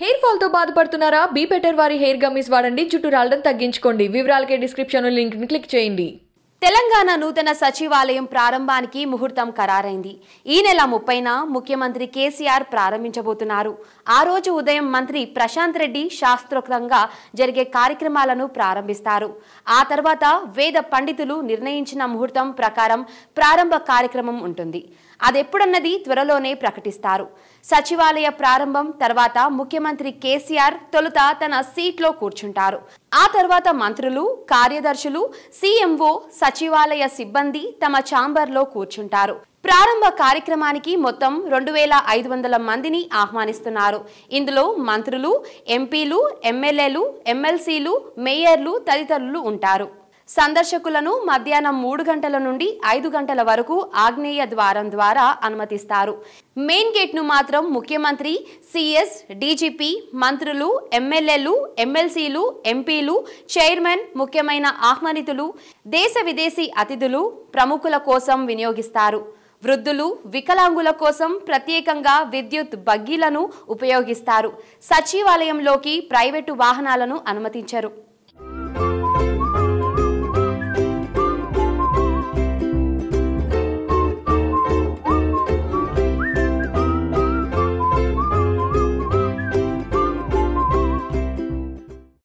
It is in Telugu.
హెయిర్ ఫాల్ తో బాధపడుతున్నారా బీ బెటర్ వారి హెయిర్ గమ్మీస్ వాడండి జుట్టు రాలడం తగ్గించుకోండి వివరాలకే డిస్క్రిప్షన్ లింక్ ని క్లిక్ చేయండి తెలంగాణ నూతన సచివాలయం ప్రారంభానికి ముహూర్తం ఖరారైంది ఈ నెల ముప్పైన ముఖ్యమంత్రి కేసీఆర్ ప్రారంభించబోతున్నారు ఆ రోజు ఉదయం మంత్రి ప్రశాంత్ రెడ్డి శాస్త్రోక్తంగా జరిగే కార్యక్రమాలను ప్రారంభిస్తారు ఆ తర్వాత వేద పండితులు నిర్ణయించిన ముహూర్తం ప్రకారం ప్రారంభ కార్యక్రమం ఉంటుంది అదెప్పుడన్నది త్వరలోనే ప్రకటిస్తారు సచివాలయ ప్రారంభం తర్వాత ముఖ్యమంత్రి కేసీఆర్ తొలుత తన సీట్లో కూర్చుంటారు ఆ తర్వాత మంత్రులు కార్యదర్శులు సీఎంఓ సచివాలయ సిబ్బంది తమ ఛాంబర్లో కూర్చుంటారు ప్రారంభ కార్యక్రమానికి మొత్తం రెండు వేల ఐదు వందల మందిని ఆహ్వానిస్తున్నారు ఇందులో మంత్రులు ఎంపీలు ఎమ్మెల్యేలు ఎమ్మెల్సీలు మేయర్లు తదితరులు ఉంటారు సందర్శకులను మధ్యాహ్నం మూడు గంటల నుండి ఐదు గంటల వరకు ఆగ్నేయ ద్వారం ద్వారా అనుమతిస్తారు మెయిన్ గేట్ను మాత్రం ముఖ్యమంత్రి సిఎస్ డీజీపీ మంత్రులు ఎమ్మెల్యేలు ఎమ్మెల్సీలు ఎంపీలు చైర్మన్ ముఖ్యమైన ఆహ్వానితులు దేశ విదేశీ అతిథులు ప్రముఖుల కోసం వినియోగిస్తారు వృద్ధులు వికలాంగుల కోసం ప్రత్యేకంగా విద్యుత్ బగ్గీలను ఉపయోగిస్తారు సచివాలయంలోకి ప్రైవేటు వాహనాలను అనుమతించరు